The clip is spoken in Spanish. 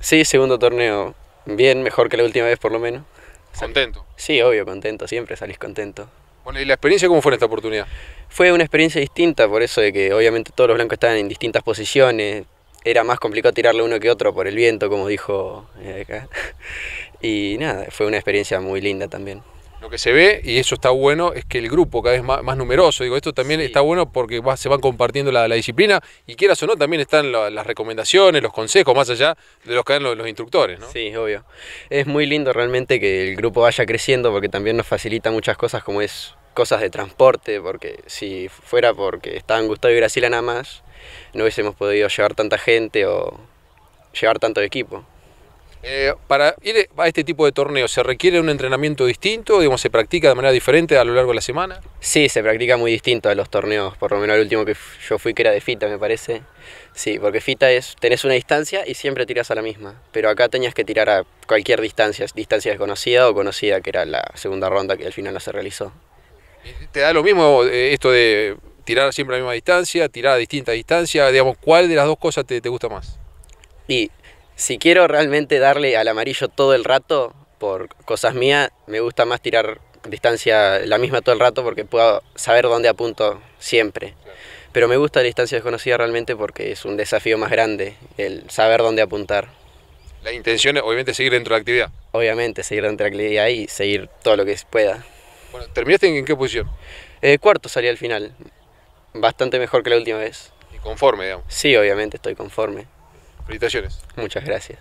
Sí, segundo torneo. Bien, mejor que la última vez por lo menos. ¿Contento? Sí, obvio, contento. Siempre salís contento. Bueno, ¿y la experiencia cómo fue en esta oportunidad? Fue una experiencia distinta, por eso de que obviamente todos los blancos estaban en distintas posiciones. Era más complicado tirarle uno que otro por el viento, como dijo eh, acá. Y nada, fue una experiencia muy linda también. Lo que se ve, y eso está bueno, es que el grupo cada vez más, numeroso. Digo, esto también está bueno porque se van compartiendo la, disciplina y quieras o no, también están las recomendaciones, los consejos, más allá de los que dan los, instructores, ¿no? Sí, obvio. Es muy lindo realmente que el grupo vaya creciendo porque también nos facilita muchas cosas como es cosas de transporte, porque si fuera porque estaban Gustavo y Brasil nada más, no hubiésemos podido llevar tanta gente o llevar tanto equipo. Eh, para ir a este tipo de torneos, ¿se requiere un entrenamiento distinto? Digamos, ¿Se practica de manera diferente a lo largo de la semana? Sí, se practica muy distinto a los torneos, por lo menos el último que yo fui, que era de fita, me parece. Sí, porque fita es, tenés una distancia y siempre tiras a la misma, pero acá tenías que tirar a cualquier distancia, distancia desconocida o conocida, que era la segunda ronda que al final no se realizó. Eh, ¿Te da lo mismo eh, esto de tirar siempre a la misma distancia, tirar a distinta distancia? Digamos, ¿cuál de las dos cosas te, te gusta más? Y si quiero realmente darle al amarillo todo el rato, por cosas mías, me gusta más tirar distancia la misma todo el rato porque puedo saber dónde apunto siempre. Pero me gusta la distancia desconocida realmente porque es un desafío más grande, el saber dónde apuntar. La intención es obviamente seguir dentro de la actividad. Obviamente, seguir dentro de la actividad y seguir todo lo que pueda. Bueno, ¿terminaste en qué posición? Eh, cuarto salí al final. Bastante mejor que la última vez. ¿Y conforme, digamos? Sí, obviamente estoy conforme. Felicitaciones. Muchas gracias.